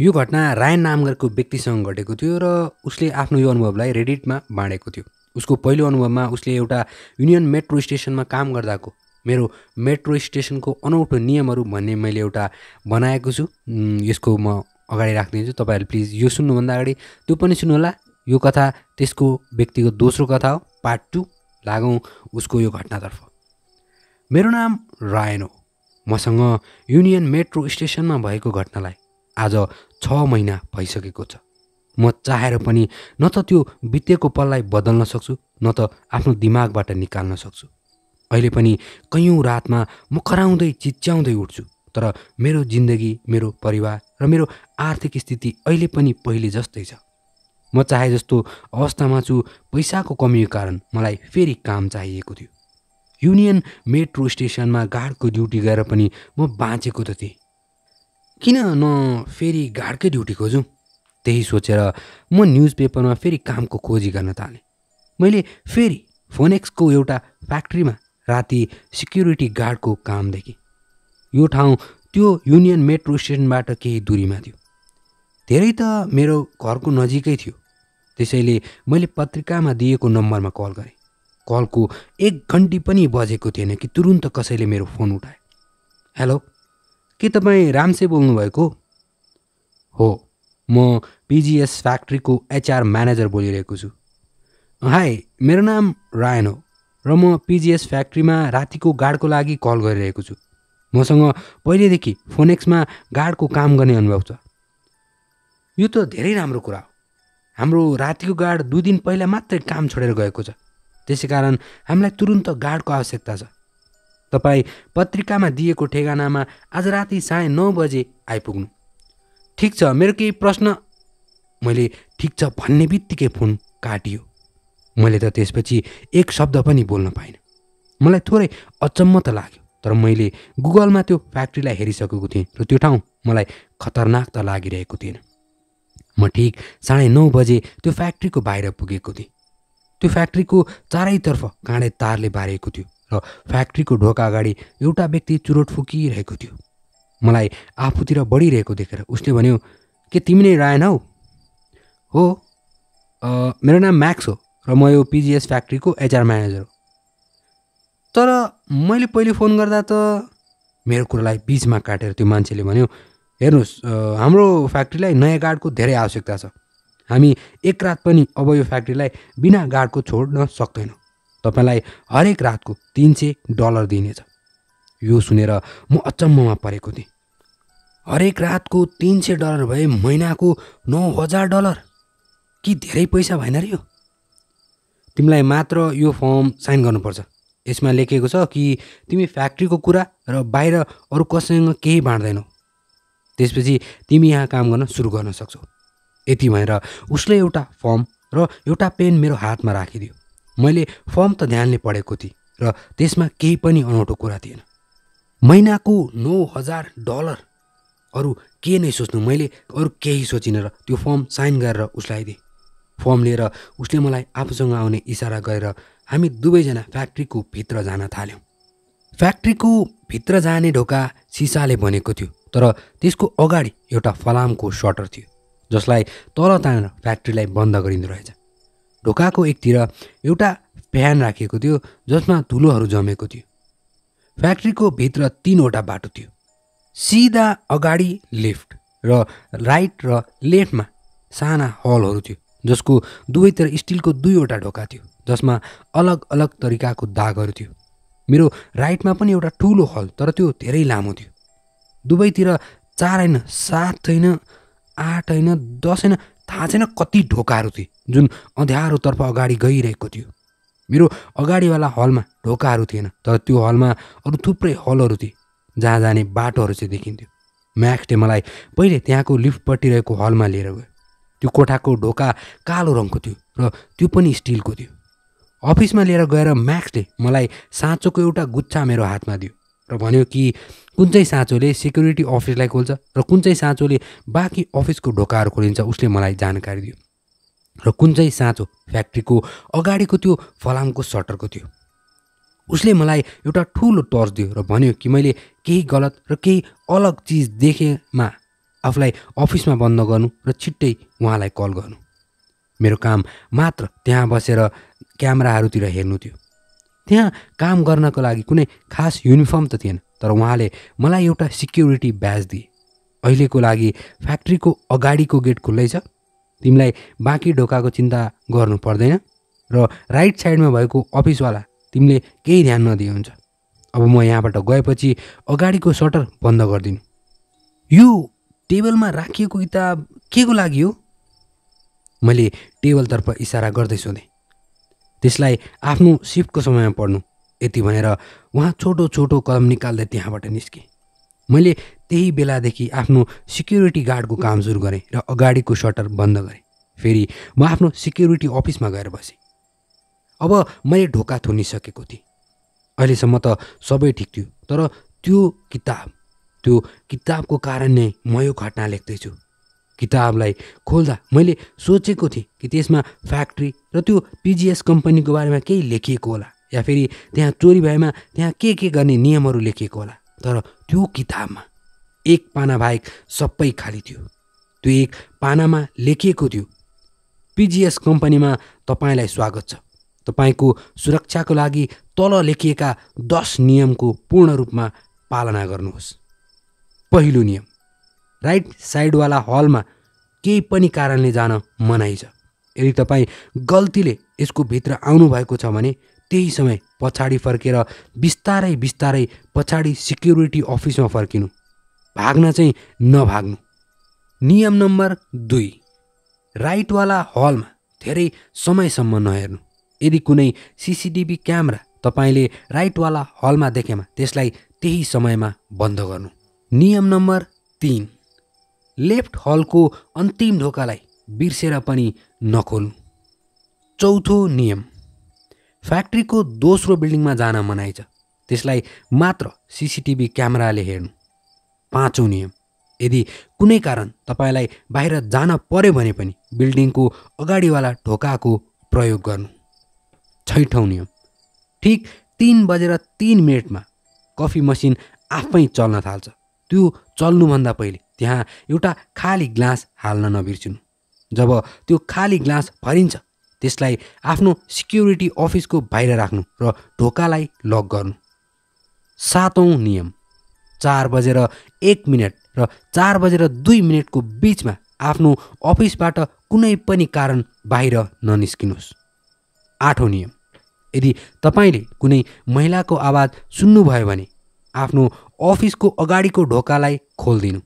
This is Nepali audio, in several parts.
यो घटना रायन नामगरको व्यक्तिसँग घटेको थियो र उसले आफ्नो यो अनुभवलाई रेडिटमा बाँडेको थियो उसको पहिलो अनुभवमा उसले एउटा युनियन मेट्रो स्टेसनमा काम गर्दाको मेरो मेट्रो स्टेसनको अनौठो नियमहरू भन्ने मैले एउटा बनाएको छु यसको म अगाडि राखिदिन्छु तपाईँहरूले प्लिज यो सुन्नुभन्दा अगाडि त्यो पनि सुन्नुहोला यो कथा त्यसको व्यक्तिको दोस्रो कथा हो पार्ट टू लागौँ उसको यो घटनातर्फ मेरो नाम रायन हो मसँग युनियन मेट्रो स्टेसनमा भएको घटनालाई आज छ महिना भइसकेको छ म चाहेर पनि न त त्यो बितेको पललाई बदल्न सक्छु न त आफ्नो दिमागबाट निकाल्न सक्छु अहिले पनि कैयौँ रातमा म कराउँदै चिच्याउँदै उठ्छु तर मेरो जिन्दगी मेरो परिवार र मेरो आर्थिक स्थिति अहिले पनि पहिले जस्तै छ म चाहे जस्तो अवस्थामा छु पैसाको कमीको कारण मलाई फेरि काम चाहिएको थियो युनियन मेट्रो स्टेसनमा गार्डको ड्युटी गएर पनि म बाँचेको त थिएँ किन न फेरि गार्डकै ड्युटी खोजौँ त्यही सोचेर म न्युज पेपरमा फेरि कामको खोजी गर्न थालेँ मैले फेरि फोनेक्सको एउटा फ्याक्ट्रीमा राति सिक्युरिटी गार्डको काम देखेँ यो ठाउँ त्यो युनियन मेट्रो स्टेसनबाट केही दूरीमा थियो धेरै त मेरो घरको नजिकै थियो त्यसैले मैले पत्रिकामा दिएको नम्बरमा कल गरेँ कलको एक घन्टी पनि बजेको थिएन कि तुरुन्त कसैले मेरो फोन उठाए हेलो के तपाईँ रामसे बोल्नुभएको हो म पिजिएस फ्याक्ट्रीको एचआर म्यानेजर बोलिरहेको छु हाई मेरो नाम रायन हो र म पिजिएस फ्याक्ट्रीमा रातिको गार्डको लागि कल गरिरहेको छु मसँग पहिलेदेखि फोनेक्समा गार्डको काम गर्ने अनुभव छ यो त धेरै राम्रो कुरा हो हाम्रो रातिको गार्ड दुई दिन पहिला मात्रै काम छोडेर गएको छ त्यसै कारण हामीलाई तुरुन्त गार्डको आवश्यकता छ तपाईँ पत्रिकामा दिएको ठेगानामा आज राति साढे नौ बजे आइपुग्नु ठिक छ मेरो केही प्रश्न मैले ठिक छ भन्ने बित्तिकै फोन काटियो मैले त त्यसपछि एक शब्द पनि बोल्न पाइनँ मलाई थोरै अचम्म त लाग्यो तर मैले गुगलमा त्यो फ्याक्ट्रीलाई हेरिसकेको थिएँ र त्यो ठाउँ मलाई खतरनाक त लागिरहेको थिएन म ठिक साढे नौ बजे त्यो फ्याक्ट्रीको बाहिर पुगेको थिएँ त्यो फ्याक्ट्रीको चारैतर्फ काँडे तारले बारेको थियो र फ्याक्ट्रीको ढोका अगाडि एउटा व्यक्ति चुरोट फुकिरहेको थियो मलाई आफूतिर बढिरहेको देखेर उसले भन्यो के तिमी नै रायन हौ हो मेरो नाम म्याक्स हो र म यो पिजिएस फ्याक्ट्रीको एचआर म्यानेजर हो तर मैले पहिले फोन गर्दा त मेरो कुरालाई बिचमा काटेर त्यो मान्छेले भन्यो हेर्नुहोस् हाम्रो फ्याक्ट्रीलाई नयाँ गार्डको धेरै आवश्यकता छ हामी एक रात पनि अब यो फ्याक्ट्रीलाई बिना गार्डको छोड्न सक्दैनौँ तपाईँलाई हरेक रातको तिन सय डलर दिनेछ यो सुनेर म अचम्ममा परेको थिएँ हरेक रातको तिन सय डलर भए महिनाको नौ हजार डलर कि धेरै पैसा भएन रे यो तिमीलाई मात्र यो फर्म साइन गर्नुपर्छ यसमा लेखेको छ कि तिमी फ्याक्ट्रीको कुरा र बाहिर अरू कसैसँग केही बाँड्दैनौ त्यसपछि तिमी यहाँ काम गर्न सुरु गर्न सक्छौ यति भनेर उसले एउटा फर्म र एउटा पेन मेरो हातमा राखिदियो मैले फर्म त ध्यानले पढेको थिएँ र त्यसमा केही पनि अनौठो कुरा थिएन महिनाको नौ हजार डलर अरू के नै सोच्नु मैले अरू केही सोचिनँ र त्यो फर्म साइन गरेर उसलाई दिएँ फर्म लिएर उसले मलाई आफूसँग आउने इसारा गरेर हामी दुवैजना फ्याक्ट्रीको भित्र जान थाल्यौँ फ्याक्ट्रीको भित्र जाने ढोका सिसाले बनेको थियो तर त्यसको अगाडि एउटा फलामको सटर थियो जसलाई तल तानेर फ्याक्ट्रीलाई बन्द गरिँदो रहेछ ढोकाको एकतिर एउटा फ्यान राखिएको थियो जसमा धुलोहरू जमेको थियो फ्याक्ट्रीको भित्र तिनवटा बाटो थियो सिधा अगाडि लेफ्ट र राइट र लेफ्टमा साना हलहरू थियो जसको दुवैतिर स्टिलको दुईवटा ढोका थियो जसमा अलग अलग तरिकाको दागहरू थियो मेरो राइटमा पनि एउटा ठुलो हल तर त्यो धेरै लामो थियो दुवैतिर चार होइन सात होइन आठ होइन दस होइन थाहा छैन कति ढोकाहरू थिए जुन अँध्यारोतर्फ अगाडि गइरहेको थियो मेरो अगाडिवाला हलमा ढोकाहरू थिएन तर त्यो हलमा अरू थुप्रै हलहरू थिए जहाँ जाने बाटोहरू चाहिँ देखिन्थ्यो म्याक्सले मलाई पहिले त्यहाँको लिफ्टपट्टि रहेको हलमा लिएर गयो त्यो कोठाको ढोका कालो रङको थियो र त्यो पनि स्टिलको थियो अफिसमा लिएर गएर म्याक्सले मलाई साँचोको एउटा गुच्छा मेरो हातमा दियो र भन्यो कि कुन चाहिँ साँचोले सेक्युरिटी अफिसलाई खोल्छ र कुन चाहिँ साँचोले बाँकी अफिसको ढोकाहरू खोलिन्छ उसले मलाई जानकारी दियो र कुन चाहिँ साँचो फ्याक्ट्रीको अगाडिको त्यो फलामको सटरको थियो उसले मलाई एउटा ठुलो टर्च दियो र भन्यो कि मैले केही गलत र केही अलग चिज देखेमा आफूलाई अफिसमा बन्द गर्नु र छिट्टै उहाँलाई कल गर्नु मेरो काम मात्र त्यहाँ बसेर क्यामेराहरूतिर हेर्नु थियो त्यहाँ काम गर्नको लागि कुनै खास युनिफर्म त थिएन तर उहाँले मलाई एउटा सिक्युरिटी ब्याज दिए अहिलेको लागि फ्याक्ट्रीको अगाडिको गेट खुल्लै छ तिमीलाई बाँकी ढोकाको चिन्ता गर्नु पर्दैन र राइट साइडमा भएको अफिसवाला तिमीले केही ध्यान नदिए हुन्छ अब म यहाँबाट गएपछि अगाडिको सटर बन्द गरिदिनु यो टेबलमा राखिएको किताब के को लागि हो मैले टेबलतर्फ इसारा गर्दै सोधेँ त्यसलाई आफ्नो सिफ्टको समयमा पढ्नु यति भनेर उहाँ छोटो छोटो कलम निकाल्दै त्यहाँबाट निस्केँ मैले त्यही बेलादेखि आफ्नो सिक्युरिटी गार्डको काम सुरु गरेँ र अगाडिको सटर बन्द गरेँ फेरि म आफ्नो सिक्युरिटी अफिसमा गएर बसेँ अब मैले ढोका थुनिसकेको थिएँ अहिलेसम्म त सबै ठिक थियो तर त्यो किताब त्यो किताबको कारण नै म यो घटना लेख्दैछु किताबलाई खोल्दा मैले सोचेको थिएँ कि त्यसमा फ्याक्ट्री र त्यो पिजिएस कम्पनीको बारेमा केही लेखिएको होला या फेरि त्यहाँ चोरी भएमा त्यहाँ के के गर्ने नियमहरू लेखिएको होला तर त्यो किताबमा एक पाना बाहेक सबै खाली थियो त्यो एक पानामा लेखिएको थियो पिजिएस कम्पनीमा तपाईँलाई स्वागत छ तपाईँको सुरक्षाको लागि तल लेखिएका दस नियमको पूर्ण रूपमा पालना गर्नुहोस् पहिलो नियम राइट साइडवाला हलमा केही पनि कारणले जान मनाइन्छ यदि तपाईँ गल्तीले यसको भित्र आउनुभएको छ भने त्यही समय पछाडि फर्केर बिस्तारै बिस्तारै पछाडि सिक्युरिटी अफिसमा फर्किनु भाग्न चाहिँ नभाग्नु नियम नम्बर दुई राइटवाला हलमा धेरै समयसम्म नहेर्नु यदि कुनै सिसिटिभी क्यामेरा तपाईँले राइटवाला हलमा देखेमा त्यसलाई त्यही समयमा बन्द गर्नु नियम नम्बर तिन लेफ्ट हलको अन्तिम ढोकालाई बिर्सेर पनि नखोल्नु चौथो नियम फ्याक्ट्रीको दोस्रो बिल्डिङमा जान मनाइ छ त्यसलाई मात्र सिसिटिभी क्यामेराले हेर्नु पाँचौँ नियम यदि कुनै कारण तपाईँलाई बाहिर जान पर्यो भने पनि बिल्डिङको अगाडिवाला ढोकाको प्रयोग गर्नु छैठौँ नियम ठिक तिन बजेर तिन मिनटमा कफी मसिन आफै चल्न थाल्छ त्यो चल्नुभन्दा पहिले त्यहाँ एउटा खाली ग्लास हाल्न नबिर्सिनु जब त्यो खाली ग्लास भरिन्छ त्यसलाई आफ्नो सिक्युरिटी अफिसको बाहिर राख्नु र ढोकालाई लक गर्नु सातौँ नियम चार बजेर एक मिनट र चार बजेर दुई मिनटको बिचमा आफ्नो अफिसबाट कुनै पनि कारण बाहिर ननिस्किनुहोस् आठौँ नियम यदि तपाईँले कुनै महिलाको आवाज सुन्नुभयो भने आफ्नो अफिसको अगाडिको ढोकालाई खोलिदिनु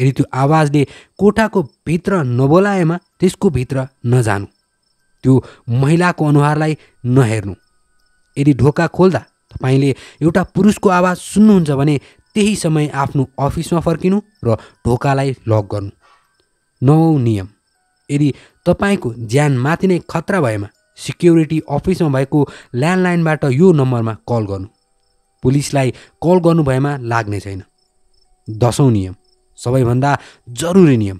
यदि त्यो आवाजले कोठाको भित्र नबोलाएमा त्यसको भित्र नजानु त्यो महिलाको अनुहारलाई नहेर्नु यदि ढोका खोल्दा तपाईँले एउटा पुरुषको आवाज सुन्नुहुन्छ भने त्यही समय आफ्नो अफिसमा फर्किनु र ढोकालाई लक गर्नु नौ नियम यदि तपाईँको ज्यान माथि नै खतरा भएमा सिक्युरिटी अफिसमा भएको ल्यान्डलाइनबाट यो नम्बरमा कल गर्नु पुलिसलाई कल गर्नु भएमा लाग्ने छैन दसौँ नियम सबैभन्दा जरुरी नियम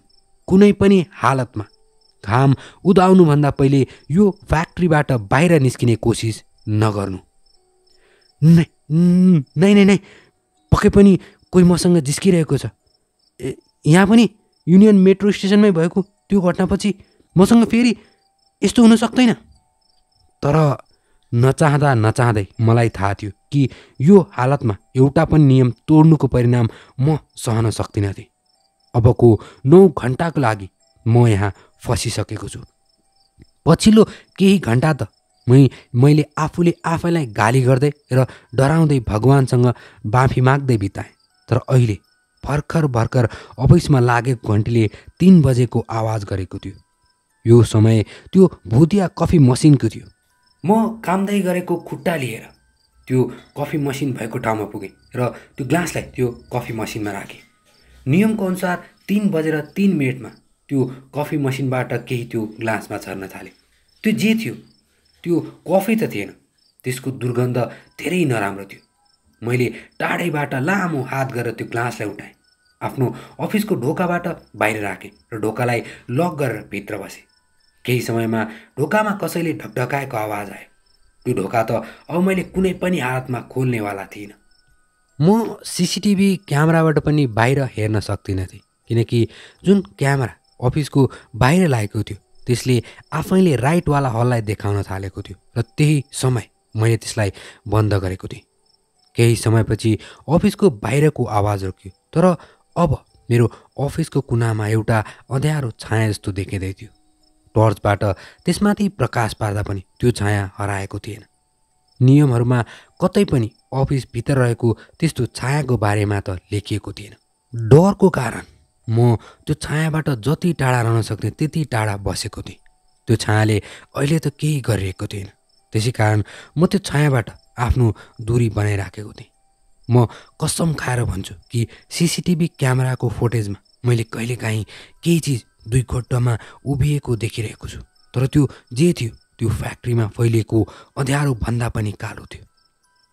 कुनै पनि हालतमा घाम उदाउनुभन्दा पहिले यो फ्याक्ट्रीबाट बाहिर निस्किने कोसिस नगर्नु नै नै नै नै पक्कै पनि कोही मसँग जिस्किरहेको छ यहाँ पनि युनियन मेट्रो स्टेसनमै भएको त्यो घटनापछि मसँग फेरि यस्तो हुन सक्दैन तर नचाहँदा नचाहँदै मलाई थाहा थियो कि यो हालतमा एउटा पनि नियम तोड्नुको परिणाम म सहन सक्दिनँ थिएँ अबको नौ घन्टाको लागि म यहाँ फसिसकेको छु पछिल्लो केही घन्टा त मै मैले आफूले आफैलाई गाली गर्दै र डराउँदै भगवान्सँग माफी माग्दै बिताएँ तर अहिले भर्खर भर्खर अफिसमा लागेको घन्टीले तिन बजेको आवाज गरेको थियो यो समय त्यो भुतिया कफी मसिनको थियो म कामदै गरेको खुट्टा लिएर त्यो कफी मसिन भएको ठाउँमा पुगेँ र त्यो ग्लासलाई त्यो कफी मसिनमा राखेँ नियमको अनुसार तिन बजेर तिन मिनटमा त्यो कफी मसिनबाट केही त्यो ग्लासमा छर्न थाल्यो त्यो जे थियो त्यो कफी त थिएन त्यसको दुर्गन्ध धेरै नराम्रो थियो मैले टाढैबाट लामो हात गरेर त्यो ग्लासलाई उठाएँ आफ्नो अफिसको ढोकाबाट बाहिर राखेँ र ढोकालाई लक गरेर भित्र बसेँ केही समयमा ढोकामा कसैले ढकढकाएको आवाज आयो त्यो ढोका त अब मैले कुनै पनि हालतमा खोल्नेवाला थिइनँ म सिसिटिभी क्यामेराबाट पनि बाहिर हेर्न सक्दिनँ थिएँ किनकि जुन क्यामेरा अफिसको बाहिर लागेको थियो त्यसले आफैले राइटवाला हललाई देखाउन थालेको थियो र त्यही समय मैले त्यसलाई बन्द गरेको थिएँ केही समयपछि अफिसको बाहिरको आवाज रोकियो तर अब मेरो अफिसको कुनामा एउटा अँध्यारो छाया जस्तो देखिँदै थियो टर्चबाट त्यसमाथि प्रकाश पार्दा पनि त्यो छाया हराएको थिएन नियमहरूमा कतै पनि अफिसभित्र रहेको त्यस्तो छायाको बारेमा त लेखिएको थिएन डरको कारण म त्यो छायाबाट जति टाढा रहन सक्थेँ त्यति टाढा बसेको थिएँ त्यो छायाले अहिले त केही गरिरहेको थिएन त्यसै कारण म त्यो छायाबाट आफ्नो दूरी बनाइराखेको थिएँ म कसम खाएर भन्छु कि सिसिटिभी क्यामेराको फुटेजमा मैले कहिलेकाहीँ केही चिज दुई खोटमा उभिएको देखिरहेको छु तर त्यो जे थियो त्यो फ्याक्ट्रीमा फैलिएको अँध्यारो भन्दा पनि कालो थियो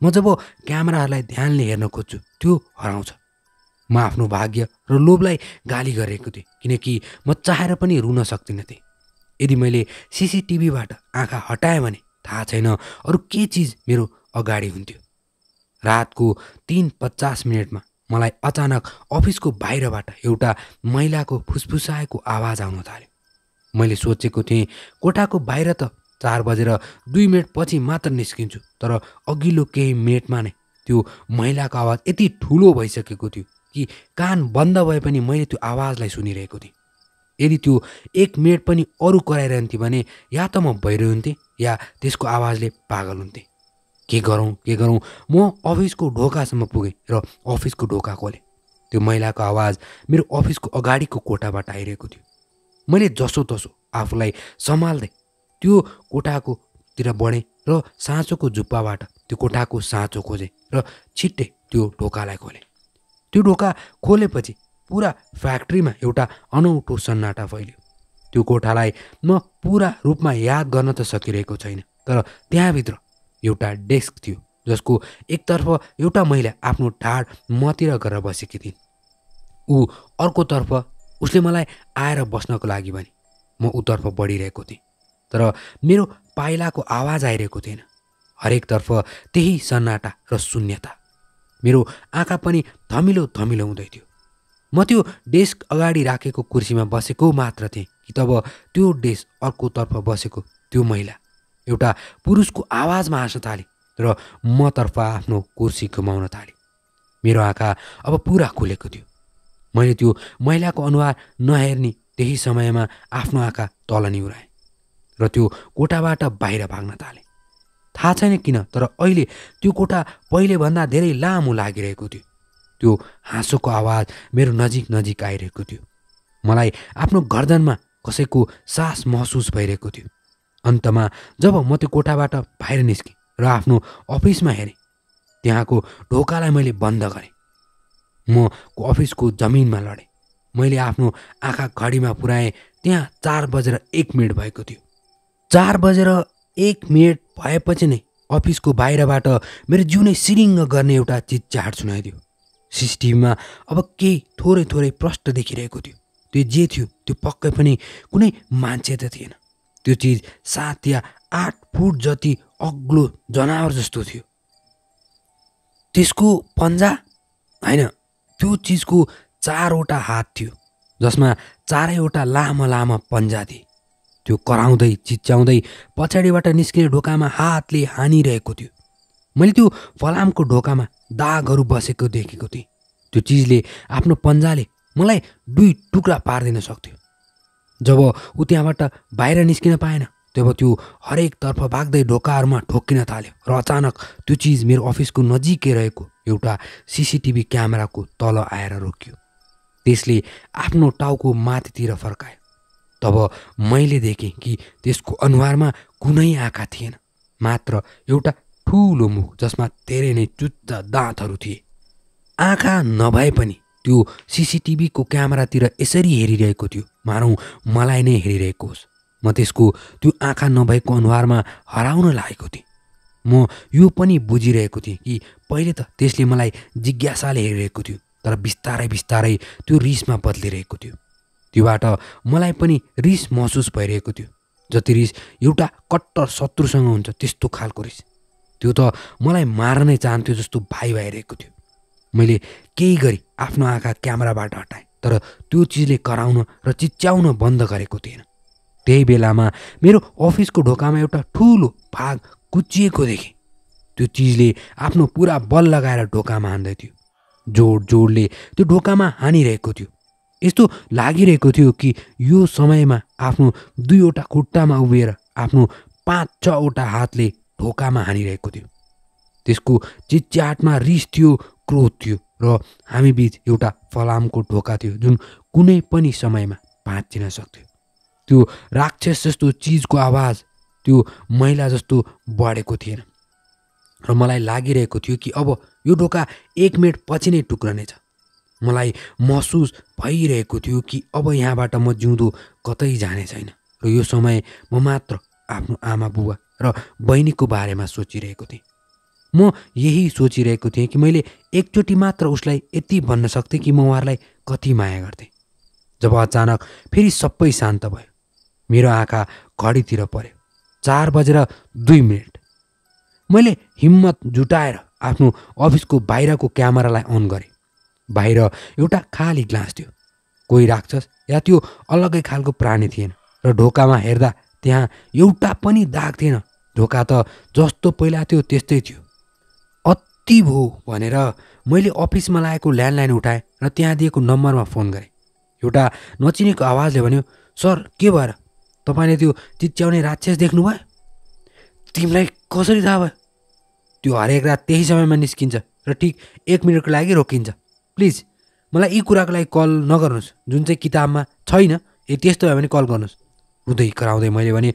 म जब क्यामेराहरूलाई ध्यानले हेर्न खोज्छु त्यो हराउँछ म आफ्नो भाग्य र लोभलाई गाली गरेको थिएँ किनकि म चाहेर पनि रुन सक्दिनँ थिएँ यदि मैले सिसिटिभीबाट आँखा हटाएँ भने थाहा छैन अरू के चिज मेरो अगाडि हुन्थ्यो रातको तिन पचास मिनटमा मलाई अचानक अफिसको बाहिरबाट एउटा मैलाको फुसफुसाएको आवाज आउन थाल्यो मैले सोचेको थिएँ कोठाको बाहिर त चार बजेर दुई मिनट पछि मात्र निस्किन्छु तर अघिल्लो केही मिनटमा नै त्यो मैलाको आवाज यति ठुलो भइसकेको थियो कि कान बन्द भए पनि मैले त्यो आवाजलाई सुनिरहेको थिएँ यदि त्यो एक मिनट पनि अरू कराइरहन्थ्यो भने या त म भइरहन्थेँ या त्यसको आवाजले पागल हुन्थेँ के गरौँ के गरौँ म अफिसको ढोकासम्म पुगेँ र अफिसको ढोका खोलेँ त्यो महिलाको आवाज मेरो अफिसको अगाडिको कोठाबाट आइरहेको थियो मैले जसोतसो आफूलाई सम्हाल्दै त्यो कोठाकोतिर बढेँ र साँचोको जुप्पाबाट त्यो कोठाको साँचो खोजेँ र छिट्टै त्यो ढोकालाई खोलेँ त्यो ढोका खोलेपछि पुरा फ्याक्ट्रीमा एउटा अनौठो सन्नाटा फैल्यो त्यो कोठालाई म पुरा रूपमा याद गर्न त सकिरहेको छैन तर त्यहाँभित्र एउटा डेस्क थियो जसको एकतर्फ एउटा महिला आफ्नो ढाड मतिर गरेर बसेकी थिइन् ऊ अर्कोतर्फ उसले मलाई आएर बस्नको लागि भने म ऊतर्फ बढिरहेको थिएँ तर मेरो पाइलाको आवाज आइरहेको थिएन हरेकतर्फ त्यही सन्नाटा र शून्यता मेरो आँखा पनि धमिलो धमिलो हुँदै थियो म त्यो डेस्क अगाडि राखेको कुर्सीमा बसेको मात्र थिएँ कि तब त्यो डेस्क अर्कोतर्फ बसेको त्यो महिला एउटा पुरुषको आवाजमा हाँस्न थालेँ र मतर्फ आफ्नो कुर्सी घुमाउन थालेँ मेरो आँखा अब पुरा खुलेको थियो मैले त्यो महिलाको अनुहार नहेर्ने त्यही समयमा आफ्नो आँखा तल निहुराएँ र त्यो कोठाबाट बाहिर भाग्न थालेँ थाहा छैन किन तर अहिले त्यो कोठा पहिलेभन्दा धेरै लामो लागिरहेको थियो त्यो हाँसोको आवाज मेरो नजिक नजिक आइरहेको थियो मलाई आफ्नो गर्दनमा कसैको सास महसुस भइरहेको थियो अन्तमा जब म त्यो कोठाबाट बाहिर निस्केँ र आफ्नो अफिसमा हेरेँ त्यहाँको ढोकालाई मैले बन्द गरेँ म अफिसको जमिनमा लडेँ मैले आफ्नो आँखा घडीमा पुऱ्याएँ त्यहाँ चार बजेर एक मिनट भएको थियो चार बजेर एक मिनट भएपछि नै अफिसको बाहिरबाट मेरो जिउ नै सिरिङ्ग गर्ने एउटा चिज चाड सुनाइदियो सिसिटिभीमा अब केही थोरै थोरै प्रष्ट देखिरहेको थियो त्यो जे थियो त्यो पक्कै पनि कुनै मान्छे त थिएन त्यो चिज सात या आठ फुट जति अग्लो जनावर जस्तो थियो त्यसको पन्जा होइन त्यो चिजको चारवटा हात थियो जसमा चारैवटा लामा लामा पन्जा थिए त्यो कराउँदै चिच्याउँदै पछाडिबाट निस्किने ढोकामा हातले हानिरहेको थियो मैले त्यो फलामको ढोकामा दागहरू बसेको देखेको थिएँ त्यो चिजले आफ्नो पन्जाले मलाई दुई टुक्रा पारिदिन सक्थ्यो जब ऊ त्यहाँबाट बाहिर निस्किन पाएन तब त्यो हरेक तर्फ भाग्दै ढोकाहरूमा ठोक्किन थाल्यो र अचानक त्यो चिज मेरो अफिसको नजिकै रहेको एउटा सिसिटिभी क्यामेराको तल आएर रोकियो त्यसले आफ्नो टाउको माथितिर फर्कायो तब मैले देखेँ कि त्यसको अनुहारमा कुनै आँखा थिएन मात्र एउटा ठुलो मुख जसमा धेरै नै चुच्चा दाँतहरू थिए आँखा नभए पनि त्यो सिसिटिभीको क्यामेरातिर यसरी हेरिरहेको थियो मानौँ मलाई नै हेरिरहेको होस् म त्यसको त्यो आँखा नभएको अनुहारमा हराउन लागेको थिएँ म यो पनि बुझिरहेको थिएँ कि पहिले त त्यसले मलाई जिज्ञासाले हेरिरहेको थियो तर बिस्तारै बिस्तारै त्यो रिसमा बद्लिरहेको थियो त्योबाट मलाई पनि रिस महसुस भइरहेको थियो जति रिस एउटा कट्टर शत्रुसँग हुन्छ त्यस्तो खालको रिस त्यो त मलाई मार्नै चाहन्थ्यो जस्तो भाइ भइरहेको थियो मैले केही गरी आफ्नो आँखा क्यामेराबाट हटाएँ तर त्यो चिजले कराउन र चिच्याउन बन्द गरेको थिएन त्यही बेलामा मेरो अफिसको ढोकामा एउटा ठुलो भाग कुचिएको देखेँ त्यो चिजले आफ्नो पुरा बल लगाएर ढोकामा हान्दै थियो जोड जोडले त्यो ढोकामा हानिरहेको थियो यस्तो लागिरहेको थियो कि यो समयमा आफ्नो दुईवटा खुट्टामा उभिएर आफ्नो पाँच छवटा हातले ढोकामा हानिरहेको थियो त्यसको चिच्याटमा रिस थियो क्रोध थियो र हामीबीच एउटा फलामको ढोका थियो जुन कुनै पनि समयमा भाँचिन सक्थ्यो त्यो राक्षस जस्तो चिजको आवाज त्यो मैला जस्तो बढेको थिएन र मलाई लागिरहेको थियो कि अब यो ढोका एक मिनट पछि नै टुक्रनेछ मलाई महसुस भइरहेको थियो कि अब यहाँबाट म जिउँदो कतै जाने छैन र यो समय म मात्र आफ्नो आमा बुबा र बहिनीको बारेमा सोचिरहेको थिएँ म यही सोचिरहेको थिएँ कि मैले एकचोटि मात्र उसलाई यति भन्न सक्थेँ कि म उहाँहरूलाई कति माया गर्थेँ जब अचानक फेरि सबै शान्त भयो मेरो आँखा घडीतिर पर्यो चार बजेर दुई मिनट मैले हिम्मत जुटाएर आफ्नो अफिसको बाहिरको क्यामेरालाई अन गरेँ बाहिर एउटा खाली ग्लास थियो कोही राक्षस या त्यो अलग्गै खालको प्राणी थिएन र ढोकामा हेर्दा त्यहाँ एउटा पनि दाग थिएन ढोका त जस्तो पहिला थियो त्यस्तै थियो कति भयो भनेर मैले अफिसमा लागेको ल्यान्डलाइन उठाएँ र त्यहाँ दिएको नम्बरमा फोन गरेँ एउटा नचिनेको आवाजले भन्यो सर के भएर तपाईँले त्यो चिच्याउने राक्षस देख्नुभयो तिमीलाई कसरी थाहा भयो त्यो हरेक रात त्यही समयमा निस्किन्छ र ठिक एक मिनटको लागि रोकिन्छ प्लिज मलाई यी कुराको लागि कल नगर्नुहोस् जुन चाहिँ किताबमा छैन ए त्यस्तो भयो भने कल गर्नुहोस् रुँदै कराउँदै मैले भने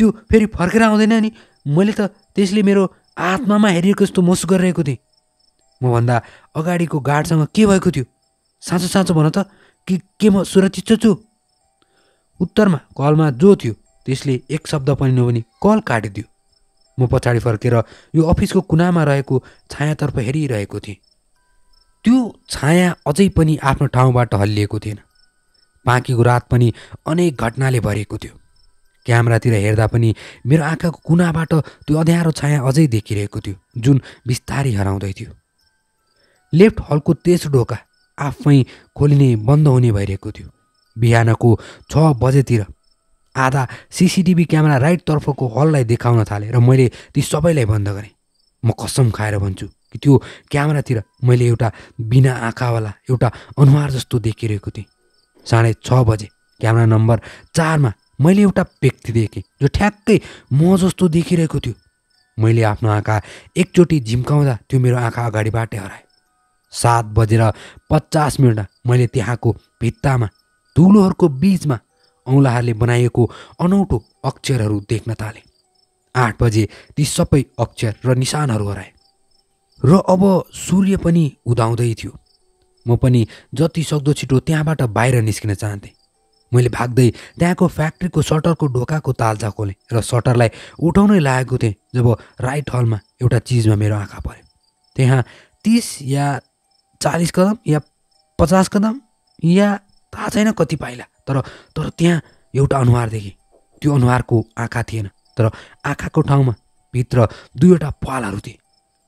त्यो फेरि फर्केर आउँदैन नि मैले त त्यसले मेरो आत्मामा हेरिएको जस्तो महसुस गरिरहेको थिएँ मभन्दा अगाडिको गार्डसँग के भएको थियो साँचो साँचो भन त कि के म सुरक्षित छु उत्तरमा कलमा जो थियो त्यसले एक शब्द पनि नभनी कल काटिदियो म पछाडि फर्केर यो अफिसको कुनामा रहेको छायातर्फ हेरिरहेको थिएँ त्यो छाया अझै पनि आफ्नो ठाउँबाट हल्लिएको थिएन बाँकीको रात पनि अनेक घटनाले भरिएको थियो क्यामेरातिर हेर्दा पनि मेरो आँखाको कुनाबाट त्यो अँध्यारो छाया अझै देखिरहेको थियो जुन बिस्तारै हराउँदै थियो लेफ्ट हलको तेस्रो ढोका आफै खोलिने बन्द हुने भइरहेको थियो बिहानको छ बजेतिर आधा सिसिटिभी क्यामेरा राइटतर्फको हललाई देखाउन थालेँ र मैले ती सबैलाई बन्द गरेँ म कसम खाएर भन्छु कि त्यो क्यामेरातिर मैले एउटा बिना आँखावाला एउटा अनुहार जस्तो देखिरहेको थिएँ साढे छ बजे क्यामेरा नम्बर चारमा मैले एउटा व्यक्ति देखेँ जो ठ्याक्कै म जस्तो देखिरहेको थियो मैले आफ्नो आँखा एकचोटि झिम्काउँदा त्यो मेरो आँखा अगाडिबाटै हरायो सात बजेर पचास मिनट मैले त्यहाँको भित्तामा धुलोहरूको बिचमा औँलाहरूले बनाइएको अनौठो अक्षरहरू देख्न थालेँ आठ बजे ती सबै अक्षर र निशानहरू हराए र अब सूर्य पनि उदाउँदै थियो म पनि जति सक्दो छिटो त्यहाँबाट बाहिर निस्किन चाहन्थेँ मैले भाग्दै त्यहाँको फ्याक्ट्रीको सटरको ढोकाको ताल्चा खोलेँ र सटरलाई उठाउनै लागेको थिएँ जब राइट हलमा एउटा चिजमा मेरो आँखा पऱ्यो त्यहाँ तिस या चालिस कदम या पचास कदम या थाहा छैन कति पाइला तर तर त्यहाँ एउटा अनुहार देखेँ त्यो अनुहारको आँखा थिएन तर आँखाको ठाउँमा भित्र दुईवटा पालहरू थिए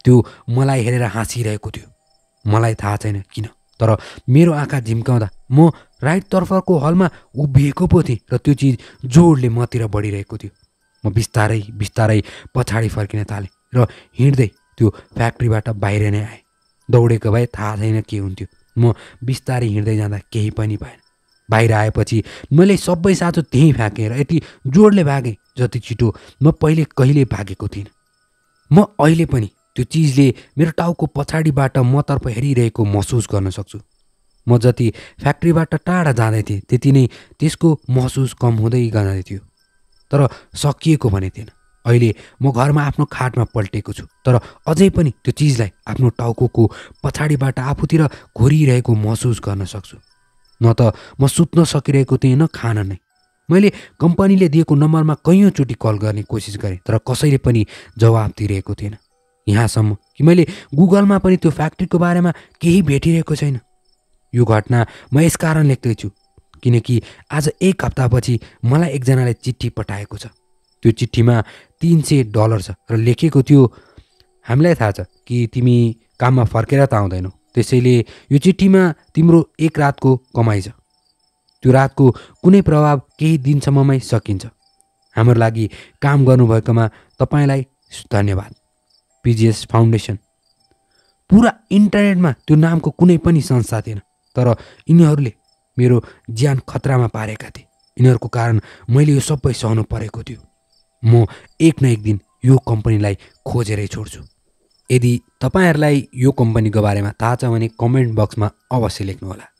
त्यो मलाई हेरेर हाँसिरहेको थियो मलाई थाहा छैन किन तर मेरो आँखा झिम्काउँदा म राइटतर्फको हलमा उभिएको पो थिएँ र त्यो चिज जोडले मतिर बढिरहेको थियो म बिस्तारै बिस्तारै पछाडि फर्किन थालेँ र हिँड्दै त्यो फ्याक्ट्रीबाट बाहिर नै आएँ दौडेको भए थाहा छैन के हुन्थ्यो म बिस्तारै हिँड्दै जाँदा केही पनि भएन बाहिर आएपछि मैले सबै साँचो त्यहीँ फ्याँकेँ र यति जोडले भागेँ जति छिटो म पहिले कहिले भागेको थिइनँ म अहिले पनि त्यो चिजले मेरो टाउको पछाडिबाट मतर्फ हेरिरहेको महसुस गर्न सक्छु म जति फ्याक्ट्रीबाट टाढा जाँदै थिएँ त्यति नै त्यसको महसुस कम हुँदै जाँदै थियो तर सकिएको भने थिएन अहिले म घरमा आफ्नो खाटमा पल्टेको छु तर अझै पनि त्यो चिजलाई आफ्नो टाउको पछाडिबाट आफूतिर घोरिरहेको महसुस गर्न सक्छु न त म सुत्न सकिरहेको थिएँ न खान नै मैले कम्पनीले दिएको नम्बरमा कैयौँचोटि कल गर्ने कोसिस गरेँ तर कसैले पनि जवाब दिइरहेको थिएन यहाँसम्म कि मैले गुगलमा पनि त्यो फ्याक्ट्रीको बारेमा केही भेटिरहेको छैन यो घटना म यसकारण लेख्दैछु किनकि आज एक हप्तापछि मलाई एकजनाले चिठी पठाएको छ त्यो चिठीमा तिन सय डलर छ र लेखेको थियो हामीलाई थाहा छ कि तिमी काममा फर्केर त आउँदैनौ त्यसैले यो चिठीमा तिम्रो एक रातको कमाइ छ त्यो रातको कुनै प्रभाव केही दिनसम्ममै सकिन्छ हाम्रो लागि काम गर्नुभएकोमा तपाईँलाई धन्यवाद पिजिएस फाउन्डेसन पुरा इन्टरनेटमा त्यो नामको कुनै पनि संस्था थिएन तर यिनीहरूले मेरो ज्यान खतरामा पारेका थिए यिनीहरूको कारण मैले यो सबै सहनु परेको थियो म एक न एक दिन यो कम्पनीलाई खोजेरै छोड्छु यदि तपाईँहरूलाई यो कम्पनीको बारेमा थाहा छ भने कमेन्ट बक्समा अवश्य लेख्नुहोला